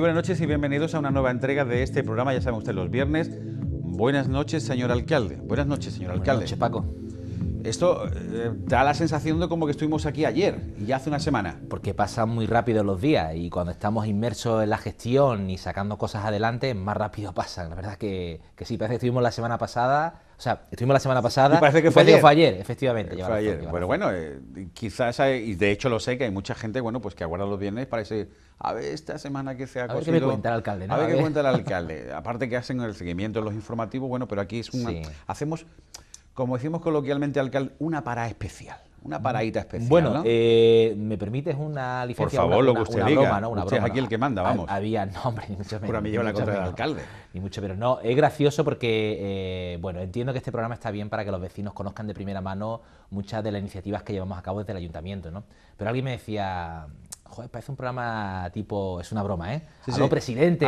buenas noches y bienvenidos a una nueva entrega de este programa, ya saben ustedes, los viernes. Buenas noches, señor alcalde. Buenas noches, señor alcalde. Buenas noches, Paco. Esto eh, da la sensación de como que estuvimos aquí ayer y ya hace una semana. Porque pasan muy rápido los días y cuando estamos inmersos en la gestión y sacando cosas adelante, más rápido pasan. La verdad que, que sí, parece que estuvimos la semana pasada. O sea, estuvimos la semana pasada. parece que fue, ayer. efectivamente. Eh, ayer. pero bueno, eh, quizás, y de hecho lo sé, que hay mucha gente bueno, pues que aguarda los viernes para decir, a ver esta semana que se ha a A ver qué cuenta el alcalde. A ver qué cuenta el alcalde. Aparte que hacen el seguimiento, los informativos, bueno, pero aquí es un... Hacemos como decimos coloquialmente, alcalde, una parada especial. Una mm. paradita especial. Bueno, ¿no? Eh, ¿me permites una licencia? Por favor, lo que usted diga. Broma, ¿no? una es aquí el que manda, vamos. Había, no, hombre, ni mucho menos. Por mí lleva la contra del alcalde. Ni mucho, menos, no. Es gracioso porque, eh, bueno, entiendo que este programa está bien para que los vecinos conozcan de primera mano muchas de las iniciativas que llevamos a cabo desde el ayuntamiento, ¿no? Pero alguien me decía, Joder, parece un programa tipo, es una broma, ¿eh? a lo presidente,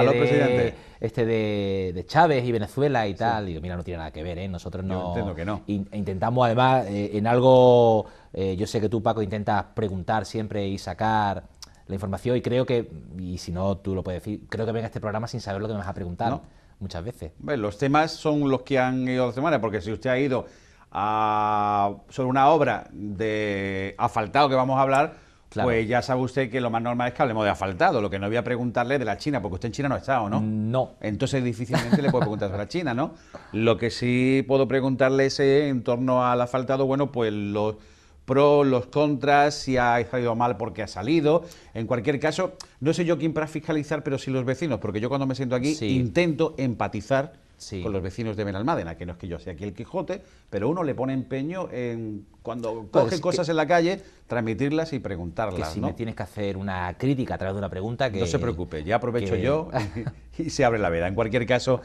Este de, Chávez y Venezuela y tal. Y mira, no tiene nada que ver, ¿eh? Nosotros no... entiendo que no. intentamos además eh, en algo, eh, yo sé que tú Paco intentas preguntar siempre y sacar la información y creo que, y si no tú lo puedes decir, creo que venga este programa sin saber lo que me vas a preguntar muchas veces. los temas son los que han ido dos semanas... porque si usted ha ido a, sobre una obra de asfaltado que vamos a hablar, pues ya sabe usted que lo más normal es que hablemos de asfaltado, lo que no voy a preguntarle de la China, porque usted en China no ha estado, ¿no? No. Entonces difícilmente le puedo preguntar sobre la China, ¿no? Lo que sí puedo preguntarle es eh, en torno al asfaltado, bueno, pues los pros, los contras, si ha salido mal porque ha salido. En cualquier caso, no sé yo quién para fiscalizar, pero sí los vecinos, porque yo cuando me siento aquí intento empatizar con los vecinos de Benalmádena, que no es que yo sea aquí el Quijote, pero uno le pone empeño en cuando pues coge cosas en la calle, transmitirlas y preguntarlas. Que si me tienes que hacer una crítica a través de una pregunta que... No se preocupe, ya aprovecho yo y, se abre la veda. En cualquier caso,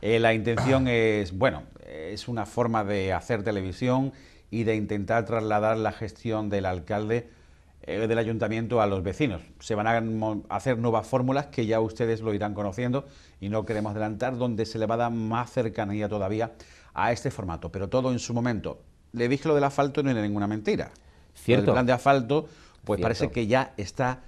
eh, la intención es, bueno, es una forma de hacer televisión y de intentar trasladar la gestión del alcalde eh, del ayuntamiento a los vecinos. Se van a hacer nuevas fórmulas que ya ustedes lo irán conociendo y no queremos adelantar, donde se le va a dar más cercanía todavía a este formato, pero todo en su momento. Le dije lo del asfalto no era ninguna mentira. Cierto. el plan de asfalto, pues parece que ya está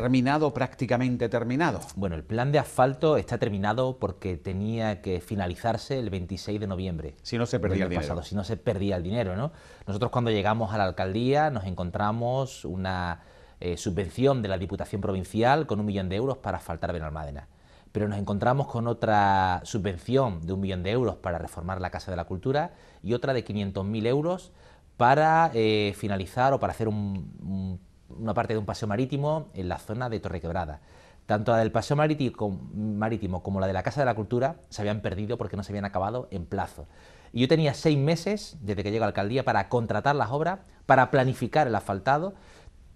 terminado, prácticamente terminado? Bueno, el plan de asfalto está terminado porque tenía que finalizarse el 26 de noviembre. Si no se perdía el dinero. Pasado, si no se perdía el dinero, ¿no? Nosotros cuando llegamos a la alcaldía nos encontramos una eh, subvención de la Diputación Provincial con un millón de euros para asfaltar Benalmádena. Pero nos encontramos con otra subvención de un millón de euros para reformar la Casa de la Cultura y otra de 500.000 euros para eh, finalizar o para hacer un una parte de un paseo marítimo en la zona de Quebrada. Tanto la del paseo marítimo como la de la Casa de la Cultura se habían perdido porque no se habían acabado en plazo. Y yo tenía seis meses desde que llegó a la alcaldía para contratar las obras, para planificar el asfaltado,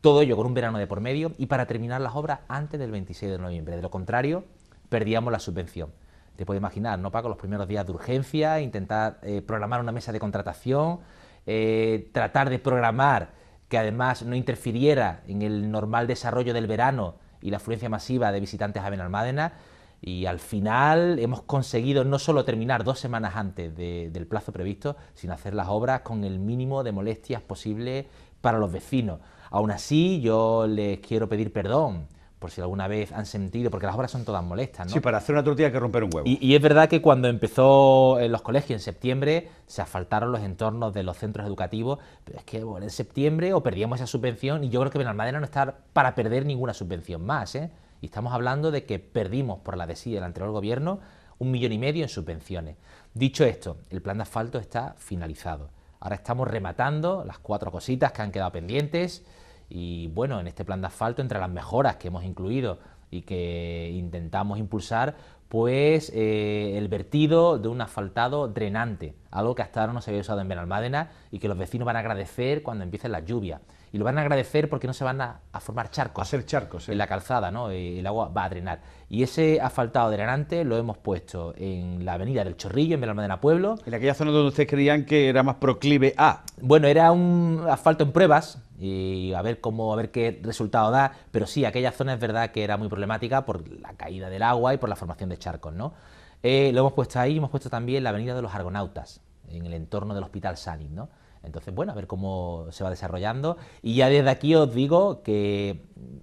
todo ello con un verano de por medio y para terminar las obras antes del 26 de noviembre. De lo contrario, perdíamos la subvención. Te puedes imaginar, ¿no, Paco? Los primeros días de urgencia, intentar eh, programar una mesa de contratación, eh, tratar de programar que además no interfiriera en el normal desarrollo del verano y la afluencia masiva de visitantes a Benalmádena. Y al final hemos conseguido no solo terminar dos semanas antes del plazo previsto, sino hacer las obras con el mínimo de molestias posible para los vecinos. Aún así, yo les quiero pedir perdón por si alguna vez han sentido, porque las obras son todas molestas, ¿no? Sí, para hacer una tortilla hay que romper un huevo. Y, es verdad que cuando empezó en eh, los colegios en septiembre, se asfaltaron los entornos de los centros educativos, pero es que en septiembre o perdíamos esa subvención, y yo creo que Benalmádena no está para perder ninguna subvención más, ¿eh? Y estamos hablando de que perdimos por la desidia del anterior gobierno un millón y medio en subvenciones. Dicho esto, el plan de asfalto está finalizado. Ahora estamos rematando las cuatro cositas que han quedado pendientes y bueno, en este plan de asfalto, entre las mejoras que hemos incluido y que intentamos impulsar, pues eh, el vertido de un asfaltado drenante, algo que hasta ahora no se había usado en Benalmádena y que los vecinos van a agradecer cuando empiece la lluvia y lo van a agradecer porque no se van a, formar charcos. A hacer charcos. En la calzada, ¿no? Eh, el agua va a drenar. Y ese asfaltado drenante lo hemos puesto en la avenida del Chorrillo, en Belalmadena Pueblo. En aquella zona donde ustedes creían que era más proclive a. Bueno, era un asfalto en pruebas y a ver cómo, a ver qué resultado da, pero sí, aquella zona es verdad que era muy problemática por la caída del agua y por la formación de charcos, ¿no? Eh, lo hemos puesto ahí, hemos puesto también la avenida de los Argonautas, en el entorno del Hospital Sanit, ¿no? Entonces, bueno, a ver cómo se va desarrollando. Y ya desde aquí os digo que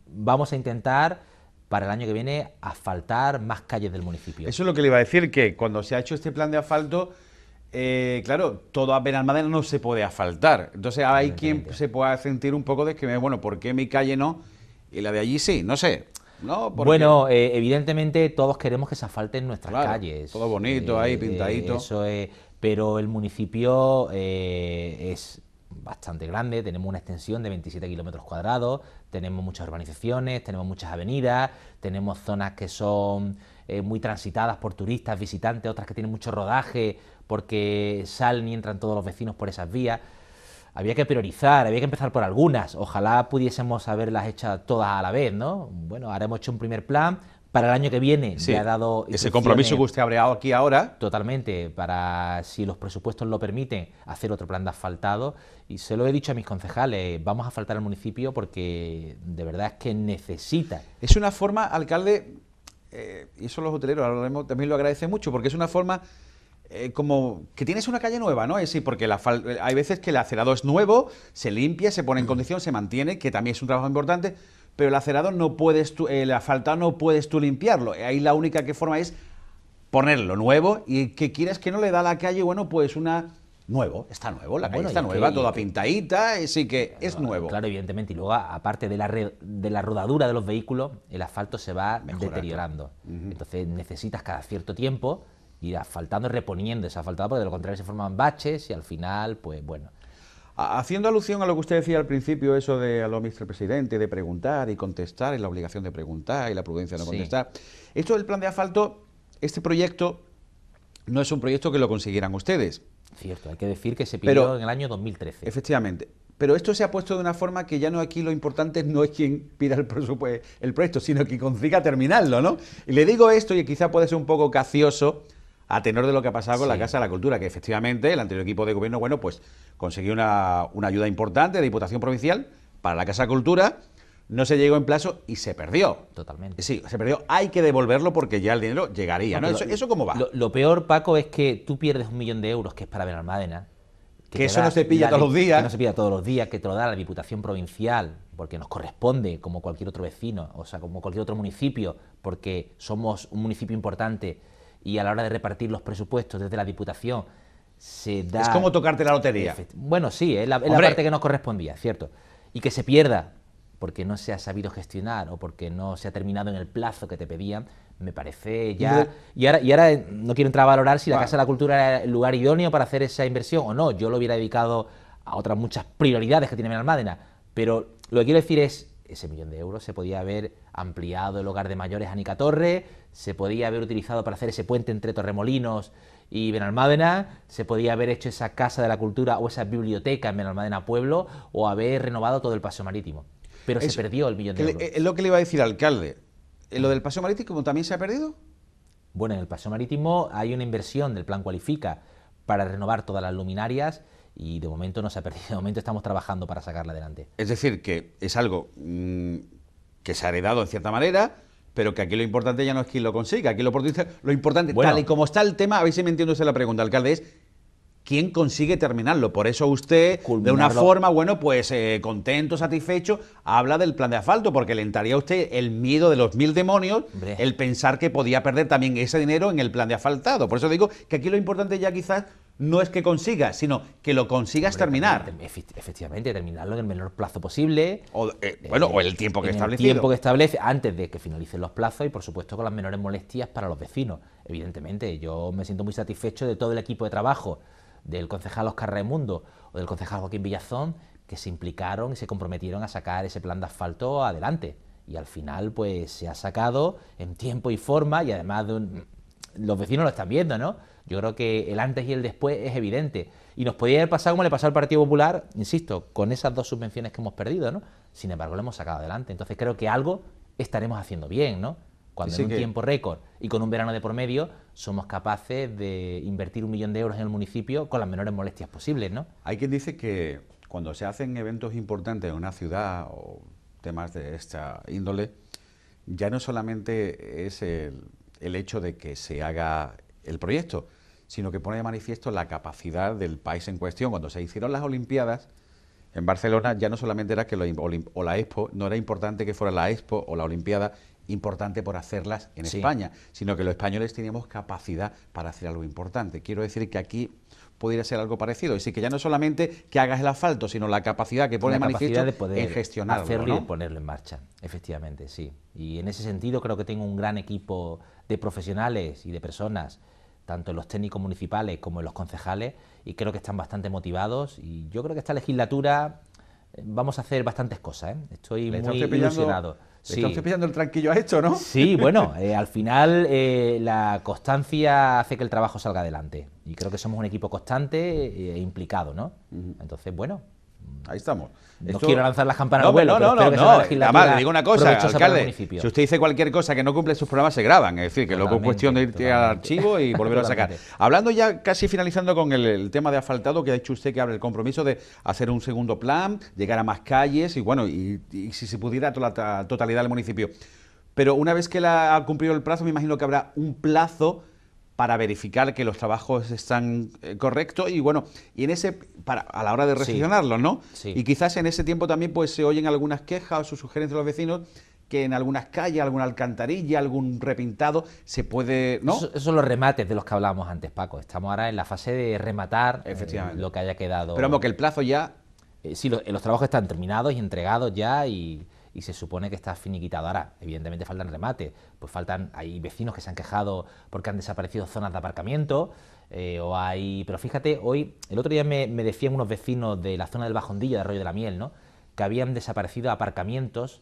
vamos a intentar para el año que viene asfaltar más calles del municipio. Eso es lo que le iba a decir, que cuando se ha hecho este plan de asfalto, eh, claro, todo a madera no se puede asfaltar. Entonces hay quien se pueda sentir un poco de que, bueno, ¿por qué mi calle no? Y la de allí sí, no sé. No, bueno, eh, evidentemente todos queremos que se asfalten nuestras calles. Todo bonito, ahí eh, pintadito. Eso es, pero el municipio eh, es bastante grande, tenemos una extensión de 27 kilómetros cuadrados, tenemos muchas urbanizaciones, tenemos muchas avenidas, tenemos zonas que son eh, muy transitadas por turistas, visitantes, otras que tienen mucho rodaje porque salen y entran todos los vecinos por esas vías. Había que priorizar, había que empezar por algunas, ojalá pudiésemos haberlas hechas todas a la vez, ¿no? Bueno, ahora hemos hecho un primer plan, para el año que viene se ha dado... Ese compromiso que usted ha aquí ahora. Totalmente, para, si los presupuestos lo permiten, hacer otro plan de asfaltado. Y se lo he dicho a mis concejales, vamos a faltar al municipio porque de verdad es que necesita. Es una forma, alcalde, eh, y eso los hoteleros también lo agradecen mucho, porque es una forma eh, como que tienes una calle nueva, ¿no? Es decir, porque la eh, hay veces que el acerado es nuevo, se limpia, se pone en mm. condición, se mantiene, que también es un trabajo importante pero el acerado no puedes tú, el asfaltado no puedes tú limpiarlo. Ahí la única que forma es ponerlo nuevo y que quieras que no le da la calle, bueno, pues una nuevo, está nuevo, la calle está nueva, toda pintadita, así que es nuevo. Claro, evidentemente, y luego aparte de la, de la rodadura de los vehículos, el asfalto se va deteriorando. Entonces necesitas cada cierto tiempo ir asfaltando, y reponiendo ese asfaltado, porque de lo contrario se forman baches y al final, pues bueno. Haciendo alusión a lo que usted decía al principio, eso de a lo Mr. Presidente, de preguntar y contestar, y la obligación de preguntar y la prudencia de no contestar. Esto del plan de asfalto, este proyecto no es un proyecto que lo consiguieran ustedes. Cierto, hay que decir que se pidió en el año 2013. Efectivamente. Pero esto se ha puesto de una forma que ya no aquí lo importante no es quien pida el, el proyecto, sino que consiga terminarlo, ¿no? Y le digo esto, y quizá puede ser un poco cacioso, a tenor de lo que ha pasado con la Casa de la Cultura, que efectivamente el anterior equipo de gobierno, bueno, pues consiguió una, ayuda importante de Diputación Provincial para la Casa de la Cultura, no se llegó en plazo y se perdió. Totalmente. Sí, se perdió. Hay que devolverlo porque ya el dinero llegaría, ¿no? ¿Eso, cómo va? Lo, peor, Paco, es que tú pierdes un millón de euros, que es para Benalmádena. Que, eso no se pilla todos los días. Que no se pilla todos los días, que te lo da la Diputación Provincial, porque nos corresponde, como cualquier otro vecino, o sea, como cualquier otro municipio, porque somos un municipio importante y a la hora de repartir los presupuestos desde la Diputación se da... Es como tocarte la lotería. Bueno, sí, es la, parte que nos correspondía, cierto. Y que se pierda porque no se ha sabido gestionar o porque no se ha terminado en el plazo que te pedían, me parece ya... Y ahora, y ahora eh, no quiero entrar a valorar si la Casa de la Cultura era el lugar idóneo para hacer esa inversión o no. Yo lo hubiera dedicado a otras muchas prioridades que tiene Almádena. Pero lo que quiero decir es, ese millón de euros se podía haber ampliado el hogar de mayores a Torre, se podía haber utilizado para hacer ese puente entre Torremolinos y Benalmádena, se podía haber hecho esa casa de la cultura o esa biblioteca en Benalmádena Pueblo o haber renovado todo el paseo marítimo. Pero se perdió el millón de euros. Eh, es lo que le iba a decir al alcalde. Eh, ¿Lo del paseo marítimo también se ha perdido? Bueno, en el paseo marítimo hay una inversión del plan Cualifica para renovar todas las luminarias y de momento no se ha perdido, de momento estamos trabajando para sacarla adelante. Es decir, que es algo mm, que se ha heredado en cierta manera, pero que aquí lo importante ya no es quién lo consiga, aquí lo, lo importante, tal y como está el tema, a ver si me entiende usted la pregunta, alcalde, es quién consigue terminarlo. Por eso usted, de una forma, bueno, pues eh, contento, satisfecho, habla del plan de asfalto, porque le entraría a usted el miedo de los mil demonios, el pensar que podía perder también ese dinero en el plan de asfaltado. Por eso digo que aquí lo importante ya quizás no es que consigas, sino que lo consigas terminar. efectivamente, terminarlo en el menor plazo posible. Eh, bueno, o el eh, tiempo que establece. El tiempo que establece antes de que finalicen los plazos y, por supuesto, con las menores molestias para los vecinos. Evidentemente, yo me siento muy satisfecho de todo el equipo de trabajo del concejal Oscar Raimundo o del concejal Joaquín Villazón que se implicaron y se comprometieron a sacar ese plan de asfalto adelante. Y al final, pues se ha sacado en tiempo y forma y además de los vecinos lo están viendo, ¿no? Yo creo que el antes y el después es evidente. Y nos podría haber pasado como le pasó al Partido Popular, insisto, con esas dos subvenciones que hemos perdido, ¿no? Sin embargo, lo hemos sacado adelante. Entonces creo que algo estaremos haciendo bien, ¿no? Cuando en un tiempo récord y con un verano de por medio somos capaces de invertir un millón de euros en el municipio con las menores molestias posibles, ¿no? Hay quien dice que cuando se hacen eventos importantes en una ciudad o temas de esta índole, ya no solamente es el hecho de que se haga el proyecto, sino que pone de manifiesto la capacidad del país en cuestión. Cuando se hicieron las Olimpiadas, en Barcelona ya no solamente era que o la Expo, no era importante que fuera la Expo o la Olimpiada importante por hacerlas en España, sino que los españoles teníamos capacidad para hacer algo importante. Quiero decir que aquí podría ser algo parecido, y sí que ya no solamente que hagas el asfalto, sino la capacidad que pone de manifiesto de poder en gestionarlo, hacerlo y ponerlo en marcha, efectivamente, sí. Y en ese sentido creo que tengo un gran equipo de profesionales y de personas tanto en los técnicos municipales como en los concejales, y creo que están bastante motivados. Y yo creo que esta legislatura eh, vamos a hacer bastantes cosas. ¿eh? Estoy muy ilusionado. Sí. el tranquillo a hecho, ¿no? Sí, bueno, eh, al final la constancia hace que el trabajo salga adelante. Y creo que somos un equipo constante e implicado, ¿no? Entonces, bueno, Ahí estamos. No quiero lanzar las campanas no, vuelo, no, no, pero no, le digo una cosa, alcalde, si usted dice cualquier cosa que no cumple sus programas, se graban. Es decir, que luego es cuestión de irte al archivo y volver a sacar. Hablando ya casi finalizando con el, tema de asfaltado, que ha dicho usted que abre el compromiso de hacer un segundo plan, llegar a más calles y bueno, y, si se pudiera a la totalidad del municipio. Pero una vez que la, ha cumplido el plazo, me imagino que habrá un plazo para verificar que los trabajos están eh, correctos y bueno, y en ese para, a la hora de recepcionarlos, ¿no? Y quizás en ese tiempo también pues se oyen algunas quejas o sugerencias de los vecinos que en algunas calles, alguna alcantarilla, algún repintado, se puede... ¿no? Esos son los remates de los que hablábamos antes, Paco. Estamos ahora en la fase de rematar eh, Efectivamente. lo que haya quedado. Pero vamos, que el plazo ya... Eh, sí, los trabajos están terminados y entregados ya y y se supone que está finiquitado. Ahora, evidentemente faltan remates, pues faltan, hay vecinos que se han quejado porque han desaparecido zonas de aparcamiento, eh, o hay, pero fíjate, hoy, el otro día me, decían unos vecinos de la zona del Bajondillo, de Arroyo de la Miel, ¿no? que habían desaparecido aparcamientos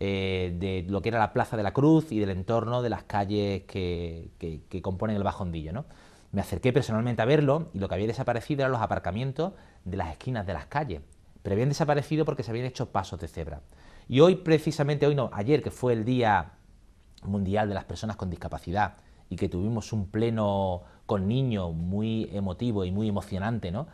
eh, de lo que era la Plaza de la Cruz y del entorno de las calles que, que componen el Bajondillo. ¿no? Me acerqué personalmente a verlo y lo que había desaparecido eran los aparcamientos de las esquinas de las calles pero habían desaparecido porque se habían hecho pasos de cebra. Y hoy, precisamente, hoy no, ayer que fue el Día Mundial de las Personas con Discapacidad y que tuvimos un pleno con niños muy emotivo y muy emocionante, ¿no?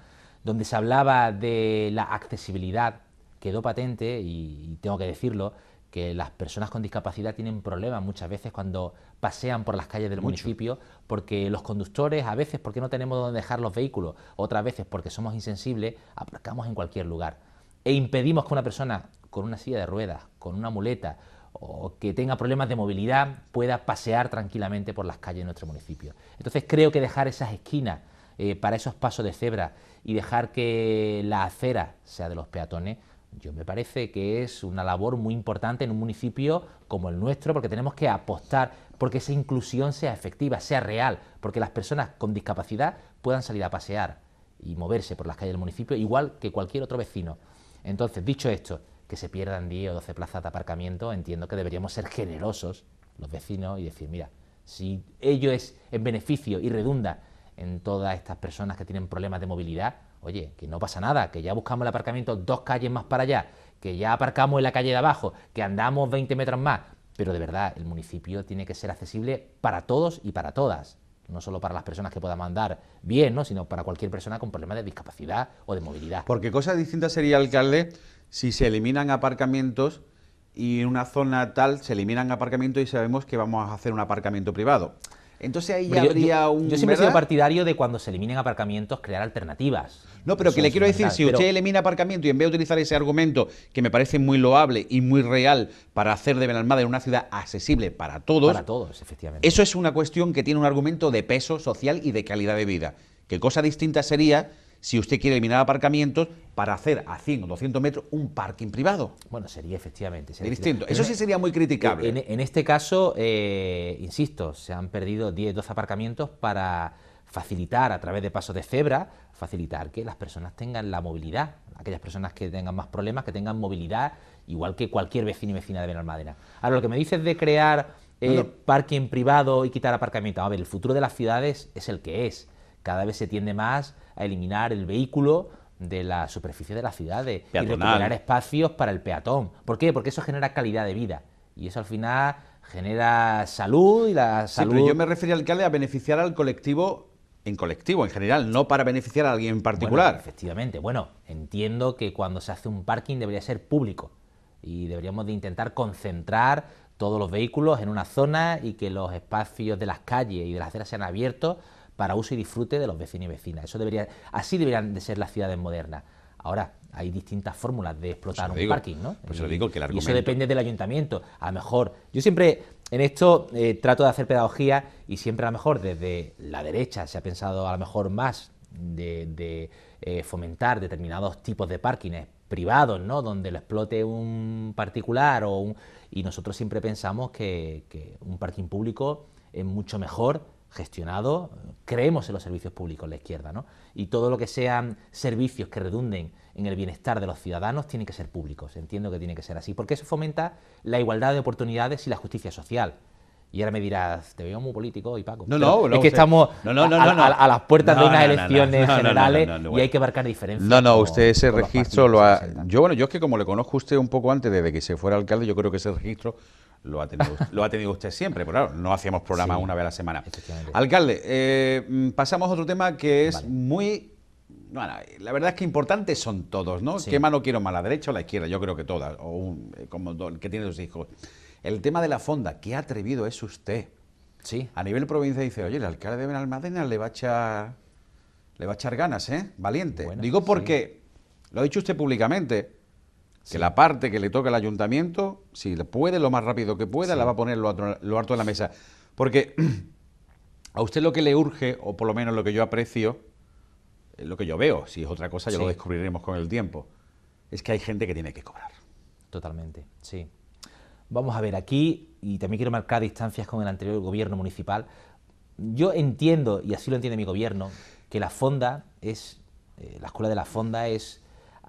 donde se hablaba de la accesibilidad, quedó patente, y tengo que decirlo, que las personas con discapacidad tienen problemas muchas veces cuando pasean por las calles del municipio, porque los conductores a veces porque no tenemos dónde dejar los vehículos, otras veces porque somos insensibles, aparcamos en cualquier lugar e impedimos que una persona con una silla de ruedas, con una muleta o que tenga problemas de movilidad pueda pasear tranquilamente por las calles de nuestro municipio. Entonces creo que dejar esas esquinas eh, para esos pasos de cebra y dejar que la acera sea de los peatones yo me parece que es una labor muy importante en un municipio como el nuestro, porque tenemos que apostar porque esa inclusión sea efectiva, sea real, porque las personas con discapacidad puedan salir a pasear y moverse por las calles del municipio, igual que cualquier otro vecino. Entonces, dicho esto, que se pierdan 10 o 12 plazas de aparcamiento, entiendo que deberíamos ser generosos los vecinos y decir, mira, si ello es en beneficio y redunda en todas estas personas que tienen problemas de movilidad, Oye, que no pasa nada, que ya buscamos el aparcamiento dos calles más para allá, que ya aparcamos en la calle de abajo, que andamos 20 metros más. Pero de verdad, el municipio tiene que ser accesible para todos y para todas. No solo para las personas que puedan andar bien, ¿no? sino para cualquier persona con problemas de discapacidad o de movilidad. Porque cosa distinta sería, alcalde, si se eliminan aparcamientos y en una zona tal se eliminan aparcamientos y sabemos que vamos a hacer un aparcamiento privado. Entonces ahí ya habría un. Yo siempre he sido partidario de cuando se eliminen aparcamientos, crear alternativas. No, pero que le quiero decir, si usted elimina aparcamiento y en vez de utilizar ese argumento que me parece muy loable y muy real para hacer de de una ciudad accesible para todos. Para todos, efectivamente. Eso es una cuestión que tiene un argumento de peso social y de calidad de vida. Que cosa distinta sería si usted quiere eliminar aparcamientos para hacer a 100 o 200 metros un parking privado. Bueno, sería efectivamente. Sería distinto. Eso sí sería muy criticable. En, este caso, eh, insisto, se han perdido 10, 12 aparcamientos para facilitar a través de pasos de cebra, facilitar que las personas tengan la movilidad, aquellas personas que tengan más problemas, que tengan movilidad, igual que cualquier vecino y vecina de Madera. Ahora, lo que me dices de crear eh, parking privado y quitar aparcamientos... a ver, el futuro de las ciudades es el que es, cada vez se tiende más a eliminar el vehículo de la superficie de la ciudad... y recuperar espacios para el peatón. ¿Por qué? Porque eso genera calidad de vida y eso al final genera salud y la salud... pero yo me refería, al alcalde, a beneficiar al colectivo en colectivo, en general, no para beneficiar a alguien en particular. efectivamente, bueno, entiendo que cuando se hace un parking debería ser público y deberíamos de intentar concentrar todos los vehículos en una zona y que los espacios de las calles y de las aceras sean abiertos para uso y disfrute de los vecinos y vecinas. Eso debería, así deberían de ser las ciudades modernas. Ahora, hay distintas fórmulas de explotar un parking, ¿no? y, digo eso depende del ayuntamiento. A lo mejor, yo siempre en esto eh, trato de hacer pedagogía y siempre a lo mejor desde la derecha se ha pensado a lo mejor más de, eh, fomentar determinados tipos de parkings privados, ¿no? Donde lo explote un particular o un... y nosotros siempre pensamos que un parking público es mucho mejor gestionado, creemos en los servicios públicos la izquierda, ¿no? Y todo lo que sean servicios que redunden en el bienestar de los ciudadanos tiene que ser públicos, entiendo que tiene que ser así, porque eso fomenta la igualdad de oportunidades y la justicia social. Y ahora me dirás, te veo muy político y Paco. No, no, no es que estamos a, las puertas de unas elecciones generales y hay que marcar diferencias. No, no, usted ese registro lo ha... Yo, bueno, yo es que como le conozco usted un poco antes, desde que se fuera alcalde, yo creo que ese registro lo ha tenido, lo ha tenido usted siempre, pero no hacíamos programa una vez a la semana. Alcalde, eh, mm, pasamos a otro tema que es muy... la verdad es que importantes son todos, ¿no? ¿Qué ¿Qué no quiero más, la derecha o la izquierda? Yo creo que todas, o un, eh, como el que tiene dos hijos. El tema de la fonda, qué atrevido es usted. Sí. A nivel provincia dice, oye, el alcalde de Benalmádena le va a echar, le va a ganas, ¿eh? Valiente. Digo porque, lo ha dicho usted públicamente, que la parte que le toca al ayuntamiento, si puede, lo más rápido que pueda, la va a poner lo, harto de la mesa. Porque a usted lo que le urge, o por lo menos lo que yo aprecio, eh, lo que yo veo, si es otra cosa, ya lo descubriremos con el tiempo, es que hay gente que tiene que cobrar. Totalmente, sí. Vamos a ver, aquí, y también quiero marcar distancias con el anterior gobierno municipal, yo entiendo, y así lo entiende mi gobierno, que la fonda es, eh, la escuela de la fonda es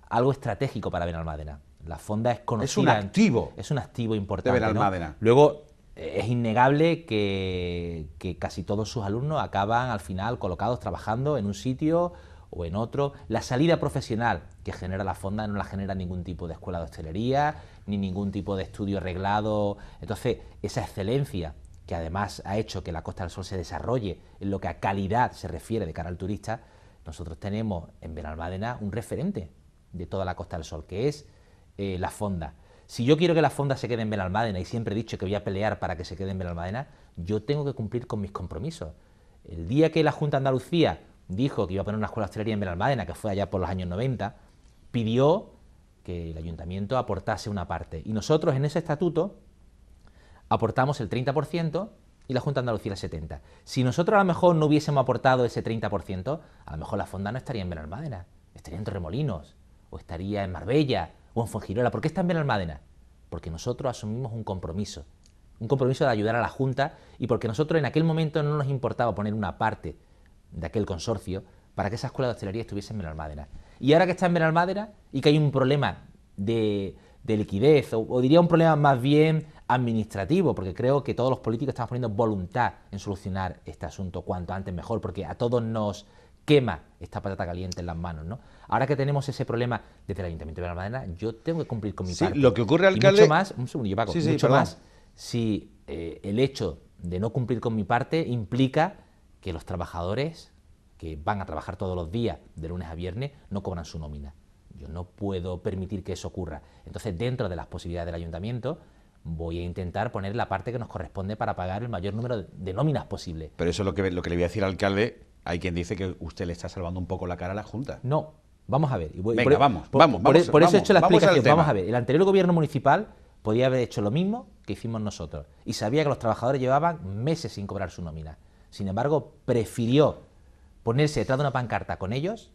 algo estratégico para Benalmádena. La fonda es conocida. Es un activo. Es un activo importante. De ¿no? Luego, eh, es innegable que, que, casi todos sus alumnos acaban al final colocados trabajando en un sitio o en otro. La salida profesional que genera la fonda no la genera ningún tipo de escuela de hostelería, ni ningún tipo de estudio arreglado... Entonces, esa excelencia que además ha hecho que la Costa del Sol se desarrolle en lo que a calidad se refiere de cara al turista, nosotros tenemos en Benalmádena un referente de toda la Costa del Sol, que es eh, la fonda. Si yo quiero que la fonda se quede en Benalmádena y siempre he dicho que voy a pelear para que se quede en Benalmádena, yo tengo que cumplir con mis compromisos. El día que la Junta de Andalucía dijo que iba a poner una escuela hostelería en Benalmádena, que fue allá por los años 90, pidió que el ayuntamiento aportase una parte. Y nosotros en ese estatuto aportamos el 30% y la Junta de Andalucía el 70%. Si nosotros a lo mejor no hubiésemos aportado ese 30%, a lo mejor la fonda no estaría en Benalmádena, estaría en Torremolinos, o estaría en Marbella, ¿Por qué está en Benalmádena? Porque nosotros asumimos un compromiso, un compromiso de ayudar a la Junta y porque nosotros en aquel momento no nos importaba poner una parte de aquel consorcio para que esa escuela de hostelería estuviese en Benalmádena. Y ahora que está en Benalmádena y que hay un problema de, liquidez, o, diría un problema más bien administrativo, porque creo que todos los políticos estamos poniendo voluntad en solucionar este asunto cuanto antes mejor, porque a todos nos quema esta patata caliente en las manos, ¿no? Ahora que tenemos ese problema desde el Ayuntamiento de Madena, yo tengo que cumplir con mi parte. lo que ocurre, alcalde... Y mucho más, un segundo, yo, Paco, sí, sí, mucho más si eh, el hecho de no cumplir con mi parte implica que los trabajadores que van a trabajar todos los días, de lunes a viernes, no cobran su nómina. Yo no puedo permitir que eso ocurra. Entonces, dentro de las posibilidades del ayuntamiento, voy a intentar poner la parte que nos corresponde para pagar el mayor número de nóminas posible. Pero eso es lo que, lo que le voy a decir al alcalde, hay quien dice que usted le está salvando un poco la cara a la Junta. No, vamos a ver. Venga, vamos, e- vamos, por, e- vamos, por, eso he hecho la explicación. Vamos a ver, el anterior gobierno municipal podía haber hecho lo mismo que hicimos nosotros y sabía que los trabajadores llevaban meses sin cobrar su nómina. Sin embargo, prefirió ponerse detrás de una pancarta con ellos,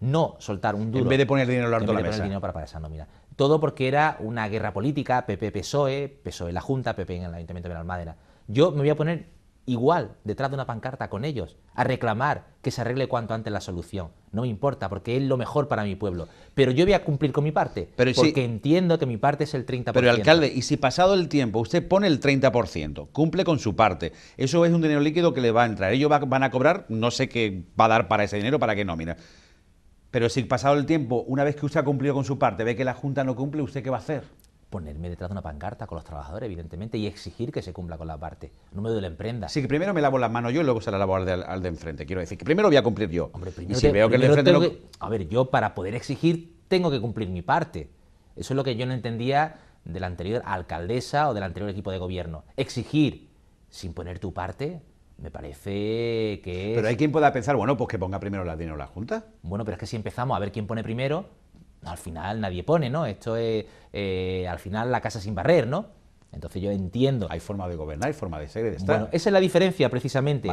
no soltar un duro. En vez de poner dinero En de la poner para pagar esa nómina. Todo porque era una guerra política, PP-PSOE, PSOE la Junta, PP en el Ayuntamiento de Almadera. Yo me voy a poner igual detrás de una pancarta con ellos, a reclamar que se arregle cuanto antes la solución. No me importa, porque es lo mejor para mi pueblo. Pero yo voy a cumplir con mi parte, porque entiendo que mi parte es el 30%. Pero alcalde, y si pasado el tiempo usted pone el 30%, cumple con su parte, eso es un dinero líquido que le va a entrar. Ellos van a cobrar, no sé qué va a dar para ese dinero, para qué nómina Pero si pasado el tiempo, una vez que usted ha cumplido con su parte, ve que la Junta no cumple, ¿usted qué va a hacer? ponerme detrás de una pancarta con los trabajadores, evidentemente, y exigir que se cumpla con la parte. No me la emprenda. Sí, que primero me lavo las manos yo y luego se la lavo al de, enfrente. Quiero decir, que primero voy a cumplir yo. Hombre, primero. si veo que A ver, yo para poder exigir tengo que cumplir mi parte. Eso es lo que yo no entendía de la anterior alcaldesa o del anterior equipo de gobierno. Exigir sin poner tu parte me parece que es... Pero hay quien pueda pensar, bueno, pues que ponga primero la dinero la Junta. Bueno, pero es que si empezamos a ver quién pone primero, al final nadie pone, ¿no? Esto es, eh, al final, la casa sin barrer, ¿no? Entonces yo entiendo... Hay forma de gobernar, hay forma de ser y de estar. Bueno, esa es la diferencia precisamente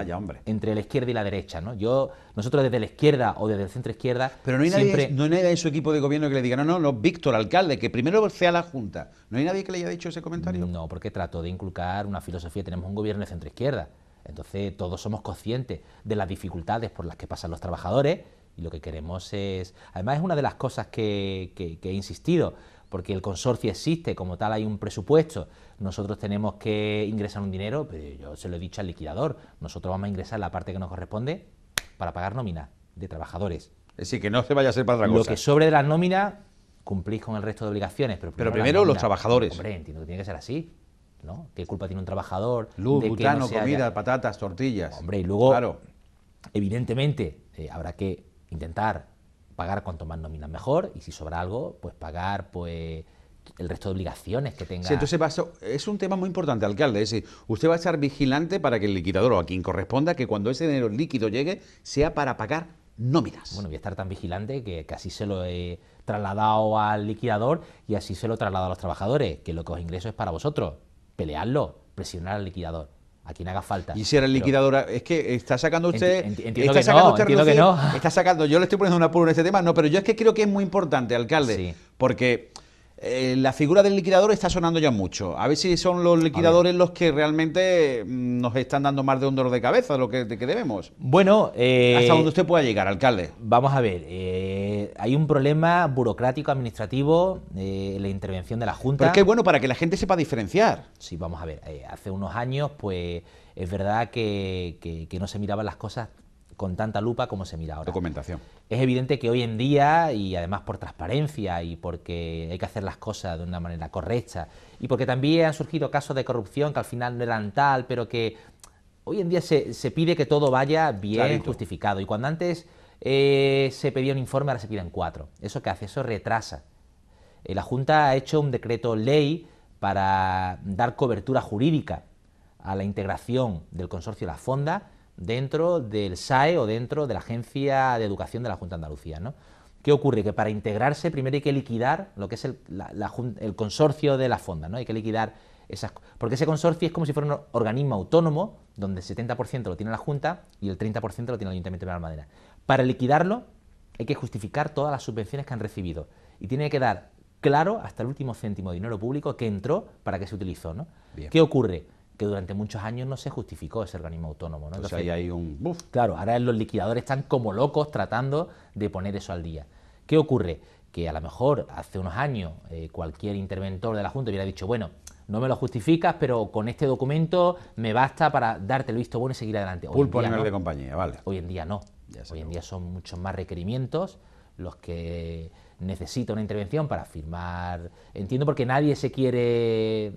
entre la izquierda y la derecha, ¿no? Yo, nosotros desde la izquierda o desde el centro izquierda... Pero no hay, siempre... nadie, no hay en su equipo de gobierno que le diga, no, no, no, Víctor, alcalde, que primero sea la Junta. ¿No hay nadie que le haya dicho ese comentario? No, porque trato de inculcar una filosofía, tenemos un gobierno de centro izquierda. Entonces todos somos conscientes de las dificultades por las que pasan los trabajadores y lo que queremos es, además es una de las cosas que, he insistido, porque el consorcio existe, como tal hay un presupuesto, nosotros tenemos que ingresar un dinero, pero yo se lo he dicho al liquidador, nosotros vamos a ingresar la parte que nos corresponde para pagar nómina de trabajadores. Es decir, que no se vaya a ser para otra cosa. Lo que sobre de las nóminas, cumplís con el resto de obligaciones. Pero primero, los trabajadores. Hombre, entiendo que tiene que ser así. ¿no? ¿Qué culpa tiene un trabajador? Luz, comida, patatas, tortillas. Hombre, y luego, evidentemente, eh, habrá que intentar pagar cuanto más nóminas mejor y si sobra algo, pues pagar pues el resto de obligaciones que tenga. Sí, entonces es un tema muy importante, alcalde. Es decir, usted va a estar vigilante para que el liquidador o a quien corresponda, que cuando ese dinero líquido llegue, sea para pagar nóminas. Bueno, voy a estar tan vigilante que, que así se lo he trasladado al liquidador y así se lo he trasladado a los trabajadores, que lo que os ingreso es para vosotros. Peleadlo, presionar al liquidador a quien haga falta. Y si era liquidadora, es que está sacando usted. entiendo está que sacando no, usted entiendo Está sacando, yo le estoy poniendo una pura en este tema, no, pero yo es que creo que es muy importante, alcalde, sí. porque eh, la figura del liquidador está sonando ya mucho. A ver si son los liquidadores los que realmente mm, nos están dando más de un dolor de cabeza de lo que, debemos. Bueno, eh, hasta donde usted pueda llegar, alcalde. Vamos a ver, eh, hay un problema burocrático administrativo, eh, la intervención de la Junta. Pero es que bueno para que la gente sepa diferenciar. Sí, vamos a ver. hace unos años, pues es verdad que, que no se miraban las cosas con tanta lupa como se mira ahora. Documentación. Es evidente que hoy en día, y además por transparencia y porque hay que hacer las cosas de una manera correcta, y porque también han surgido casos de corrupción que al final no eran tal, pero que hoy en día se, pide que todo vaya bien justificado. Y cuando antes eh, se pedía un informe, ahora se piden cuatro. ¿Eso qué hace? Eso retrasa. Eh, la Junta ha hecho un decreto ley para dar cobertura jurídica a la integración del consorcio de la Fonda dentro del SAE o dentro de la Agencia de Educación de la Junta de Andalucía. ¿Qué ocurre? Que para integrarse primero hay que liquidar lo que es el, consorcio de la fonda, ¿no? hay que liquidar esas... Porque ese consorcio es como si fuera un organismo autónomo, donde el 70% lo tiene la Junta y el 30% lo tiene el Ayuntamiento de Madera. Para liquidarlo hay que justificar todas las subvenciones que han recibido y tiene que dar claro hasta el último céntimo de dinero público que entró para que se utilizó. ¿Qué ocurre? que durante muchos años no se justificó ese organismo autónomo. Entonces, ahí hay un Claro, ahora los liquidadores están como locos tratando de poner eso al día. ¿Qué ocurre? Que a lo mejor hace unos años eh, cualquier interventor de la Junta hubiera dicho, bueno, no me lo justificas, pero con este documento me basta para darte el visto bueno y seguir adelante. Pulpo de compañía, vale. Hoy en día no. Hoy en día son muchos más requerimientos los que necesita una intervención para firmar. Entiendo porque nadie se quiere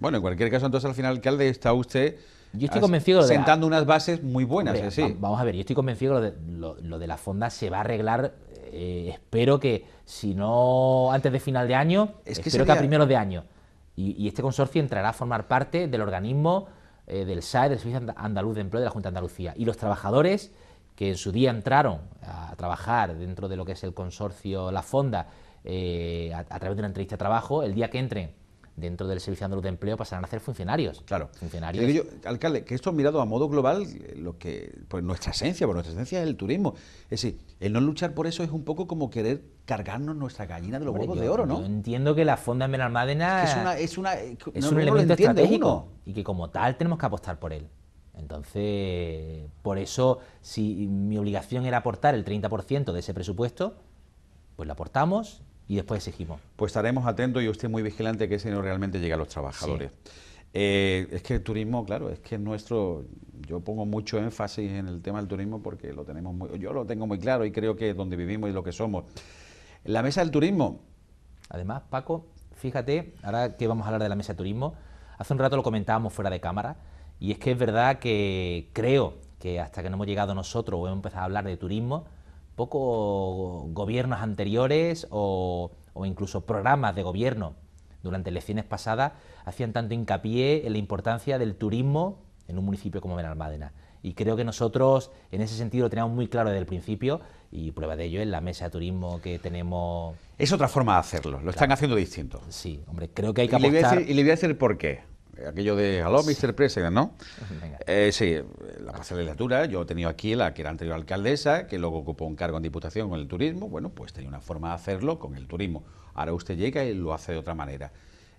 bueno, en cualquier caso, entonces al final, alcalde, está usted sentando unas bases muy buenas. Vamos a ver, yo estoy convencido de lo, de la fonda se va a arreglar. Eh, espero que, si no antes de final de año, espero que a primeros de año. Y, este consorcio entrará a formar parte del organismo eh, del SAE, del Servicio Andaluz de Empleo de la Junta de Andalucía. Y los trabajadores que en su día entraron a trabajar dentro de lo que es el consorcio La Fonda eh, a través de una entrevista de trabajo, el día que entren dentro del Servicio Andaluz de Empleo pasarán a ser funcionarios. Claro. Funcionarios. alcalde, que esto mirado a modo global, eh, lo que, pues nuestra esencia, pues nuestra esencia es el turismo. Es decir, el no luchar por eso es un poco como querer cargarnos nuestra gallina de los huevos de oro, ¿no? Yo entiendo que la fonda en Benalmádena es, una, es, eh, un elemento estratégico y que como tal tenemos que apostar por él. Entonces, por eso, si mi obligación era aportar el 30% de ese presupuesto, pues lo aportamos y después exigimos. Pues estaremos atentos y usted muy vigilante que ese no realmente llegue a los trabajadores. Eh, es que el turismo, claro, es que es nuestro, yo pongo mucho énfasis en el tema del turismo porque lo tenemos muy, yo lo tengo muy claro y creo que es donde vivimos y lo que somos. La mesa del turismo. Además, Paco, fíjate, ahora que vamos a hablar de la mesa de turismo, hace un rato lo comentábamos fuera de cámara y es que es verdad que creo que hasta que no hemos llegado nosotros o hemos empezado a hablar de turismo, poco gobiernos anteriores o, incluso programas de gobierno durante elecciones pasadas hacían tanto hincapié en la importancia del turismo en un municipio como Benalmádena. Y creo que nosotros en ese sentido lo teníamos muy claro desde el principio y prueba de ello es la mesa de turismo que tenemos. Es otra forma de hacerlo, lo están haciendo distinto. Sí, hombre, creo que hay que apostar... Y le voy a decir, y le voy a por qué aquello de Aló, Mr. President, ¿no? Eh, sí, la pasada legislatura, yo he tenido aquí la que era anterior alcaldesa, que luego ocupó un cargo en diputación con el turismo, bueno, pues tenía una forma de hacerlo con el turismo. Ahora usted llega y lo hace de otra manera.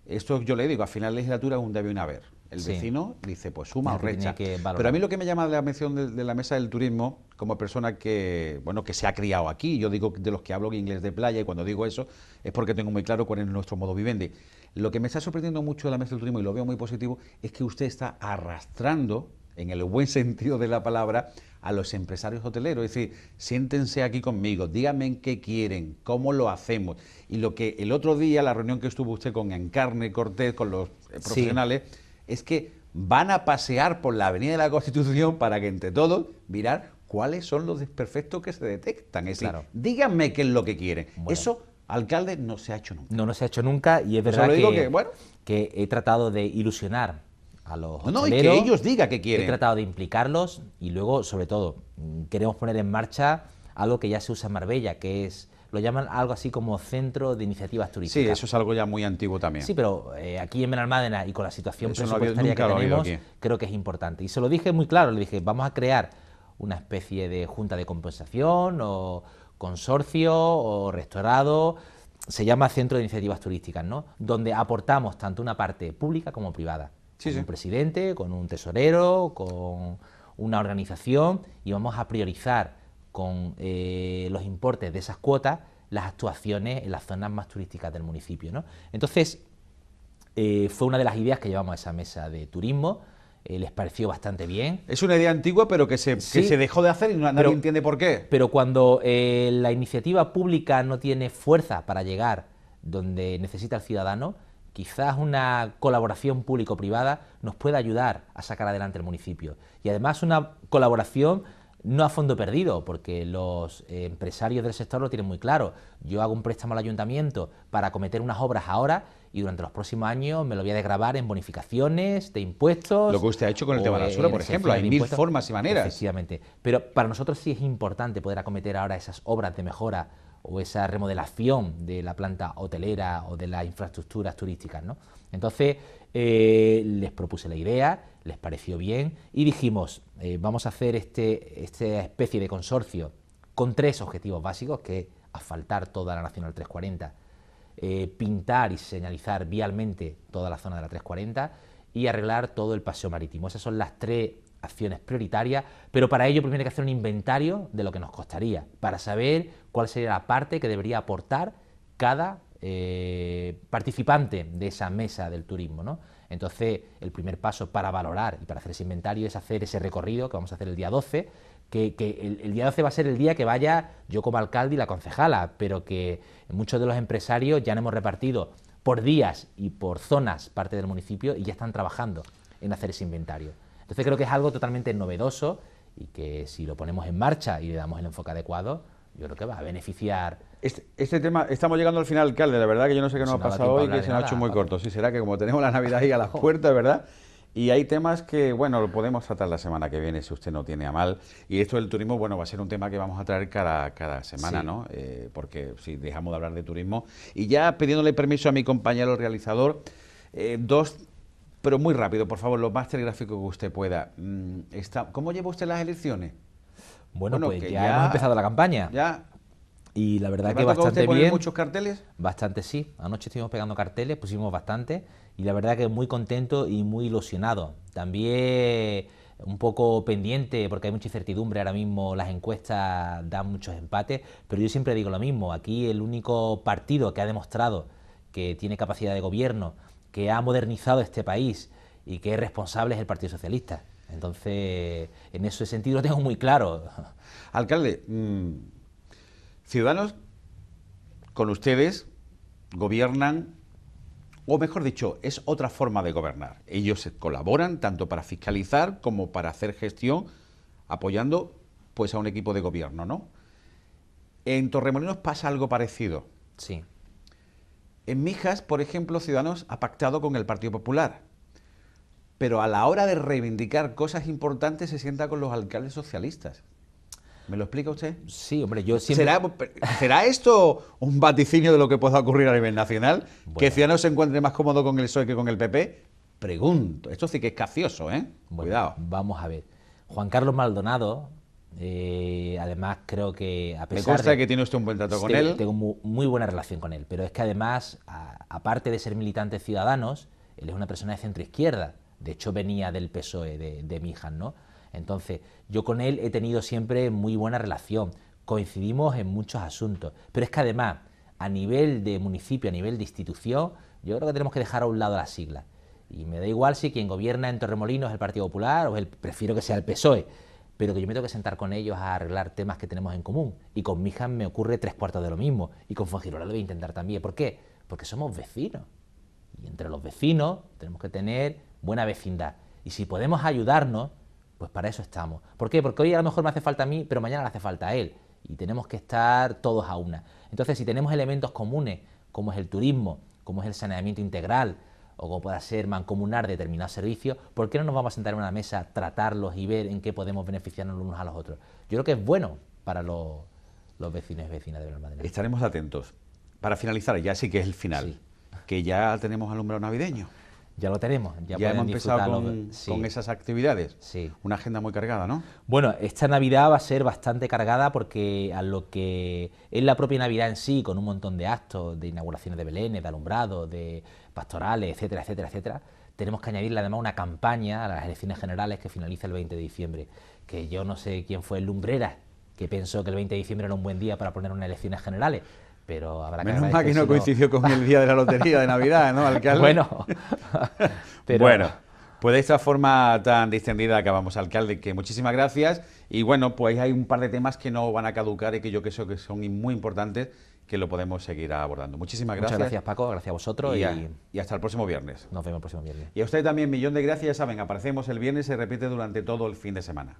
Esto yo le digo, a final de legislatura es un debe y un haber. El vecino dice, pues suma o recha. Pero a mí lo que me llama la atención de la mesa del turismo como persona que, bueno, que se ha criado aquí. Yo digo de los que hablo inglés de playa y cuando digo eso es porque tengo muy claro cuál es nuestro modo vivendi. Lo que me está sorprendiendo mucho de la mesa del turismo y lo veo muy positivo es que usted está arrastrando, en el buen sentido de la palabra, a los empresarios hoteleros. Es decir, siéntense aquí conmigo, díganme en qué quieren, cómo lo hacemos. Y lo que el otro día, la reunión que estuvo usted con Encarne Cortés, con los eh, profesionales, es que van a pasear por la Avenida de la Constitución para que entre todos mirar cuáles son los desperfectos que se detectan. Es díganme qué es lo que quieren. Eso, alcalde, no se ha hecho nunca. No, no se ha hecho nunca y es verdad que, que, bueno. que, he tratado de ilusionar a los No, no y que ellos digan qué quieren. He tratado de implicarlos y luego, sobre todo, queremos poner en marcha algo que ya se usa en Marbella, que es lo llaman algo así como centro de iniciativas turísticas. Sí, eso es algo ya muy antiguo también. Sí, pero eh, aquí en Benalmádena y con la situación presupuestaria que tenemos, creo que es importante. Y se lo dije muy claro, le dije, vamos a crear una especie de junta de compensación o consorcio o restaurado, se llama Centro de Iniciativas Turísticas, Donde aportamos tanto una parte pública como privada. con un presidente, con un tesorero, con una organización y vamos a priorizar con eh, los importes de esas cuotas las actuaciones en las zonas más turísticas del municipio. Entonces, eh, fue una de las ideas que llevamos a esa mesa de turismo, eh, les pareció bastante bien. Es una idea antigua, pero que se, que se dejó de hacer y nadie entiende por qué. Pero cuando eh, la iniciativa pública no tiene fuerza para llegar donde necesita el ciudadano, quizás una colaboración público-privada nos pueda ayudar a sacar adelante el municipio. Y además una colaboración no a fondo perdido, porque los empresarios del sector lo tienen muy claro. Yo hago un préstamo al ayuntamiento para cometer unas obras ahora y durante los próximos años me lo voy a desgrabar en bonificaciones, de impuestos. Lo que usted ha hecho con el tema de la eh, por ejemplo, hay mil formas y maneras. Efectivamente. Pero para nosotros sí es importante poder acometer ahora esas obras de mejora o esa remodelación de la planta hotelera o de las infraestructuras turísticas. Entonces eh, les propuse la idea, les pareció bien y dijimos, eh, vamos a hacer este, esta especie de consorcio con tres objetivos básicos, que es asfaltar toda la Nacional 340 eh, pintar y señalizar vialmente toda la zona de la 340 y arreglar todo el paseo marítimo. Esas son las tres acciones prioritarias, pero para ello primero hay que hacer un inventario de lo que nos costaría, para saber cuál sería la parte que debería aportar cada eh, participante de esa mesa del turismo. Entonces, el primer paso para valorar y para hacer ese inventario es hacer ese recorrido que vamos a hacer el día 12 que, el, día 12 va a ser el día que vaya yo como alcalde y la concejala, pero que muchos de los empresarios ya no hemos repartido por días y por zonas parte del municipio y ya están trabajando en hacer ese inventario. Entonces creo que es algo totalmente novedoso y que si lo ponemos en marcha y le damos el enfoque adecuado, yo creo que va a beneficiar. Este, este tema, estamos llegando al final, alcalde, la verdad que yo no sé qué nos ha pasado hoy, que se nos ha hecho muy corto. Sí, será que como tenemos la Navidad ahí a las puertas, ¿verdad? Y hay temas que, bueno, lo podemos tratar la semana que viene si usted no tiene a mal. Y esto del turismo, bueno, va a ser un tema que vamos a traer cada, cada semana, ¿no? Eh, porque si dejamos de hablar de turismo. Y ya pidiéndole permiso a mi compañero realizador, eh, dos, pero muy rápido, por favor, lo más telegráfico que usted pueda. Mm, está, ¿Cómo lleva usted las elecciones? Bueno, pues ya, hemos empezado la campaña. Ya, y la verdad que bastante usted muchos carteles? Bastante sí. Anoche estuvimos pegando carteles, pusimos bastante y la verdad que muy contento y muy ilusionado. También un poco pendiente porque hay mucha incertidumbre ahora mismo, las encuestas dan muchos empates, pero yo siempre digo lo mismo, aquí el único partido que ha demostrado que tiene capacidad de gobierno, que ha modernizado este país y que es responsable es el Partido Socialista. Entonces, en ese sentido lo tengo muy claro. Alcalde, mm, ciudadanos con ustedes gobiernan o mejor dicho, es otra forma de gobernar. Ellos colaboran tanto para fiscalizar como para hacer gestión apoyando pues a un equipo de gobierno, ¿no? En Torremolinos pasa algo parecido. Sí. En Mijas, por ejemplo, Ciudadanos ha pactado con el Partido Popular, pero a la hora de reivindicar cosas importantes se sienta con los alcaldes socialistas, ¿Me lo explica usted? Sí, hombre, yo siempre... ¿Será, esto un vaticinio de lo que pueda ocurrir a nivel nacional? ¿Que Ciudadanos se encuentre más cómodo con el PSOE que con el PP? Pregunto. Esto sí que es cacioso, ¿eh? Cuidado. Vamos a ver. Juan Carlos Maldonado, eh, además creo que a consta que tiene usted un buen trato con él. Tengo muy, buena relación con él, pero es que además, aparte de ser militante Ciudadanos, él es una persona de centro izquierda. De hecho, venía del PSOE, de, de Mijan, ¿no? Entonces, yo con él he tenido siempre muy buena relación, coincidimos en muchos asuntos, pero es que además, a nivel de municipio, a nivel de institución, yo creo que tenemos que dejar a un lado las siglas. Y me da igual si quien gobierna en Torremolinos es el Partido Popular o el, prefiero que sea el PSOE, pero que yo me tengo que sentar con ellos a arreglar temas que tenemos en común. Y con Mijan me ocurre tres cuartos de lo mismo. Y con Fongirola lo voy a intentar también. ¿Por qué? Porque somos vecinos. Y entre los vecinos tenemos que tener buena vecindad. Y si podemos ayudarnos, pues para eso estamos. ¿Por qué? Porque hoy a lo mejor me hace falta a mí, pero mañana le hace falta a él. Y tenemos que estar todos a una. Entonces, si tenemos elementos comunes, como es el turismo, como es el saneamiento integral, o como pueda ser mancomunar determinados servicios, ¿por qué no nos vamos a sentar en una mesa, tratarlos y ver en qué podemos beneficiarnos los unos a los otros? Yo creo que es bueno para los, vecinos y vecinas de Benalmádena. Estaremos atentos. Para finalizar, ya sí que es el final, que ya tenemos alumbrado navideño. Ya lo tenemos. Ya, hemos empezado con, esas actividades. Sí. Una agenda muy cargada, ¿no? Bueno, esta Navidad va a ser bastante cargada porque a lo que es la propia Navidad en sí, con un montón de actos, de inauguraciones de belenes, de alumbrados, de pastorales, etcétera, etcétera, etcétera, tenemos que añadirle además una campaña a las elecciones generales que finaliza el 20 de diciembre. Que yo no sé quién fue el lumbrera que pensó que el 20 de diciembre era un buen día para poner unas elecciones generales. Menos mal que no coincidió con el día de la lotería de Navidad, ¿no, alcalde? Bueno, pero... bueno. Pues de esta forma tan distendida acabamos, alcalde, que muchísimas gracias. Y bueno, pues hay un par de temas que no van a caducar y que yo creo que son muy importantes que lo podemos seguir abordando. Muchísimas gracias. Muchas gracias, Paco. Gracias a vosotros. Y, hasta el próximo viernes. Nos vemos el próximo viernes. Y a usted también, millón de gracias. Ya saben, aparecemos el viernes y se repite durante todo el fin de semana.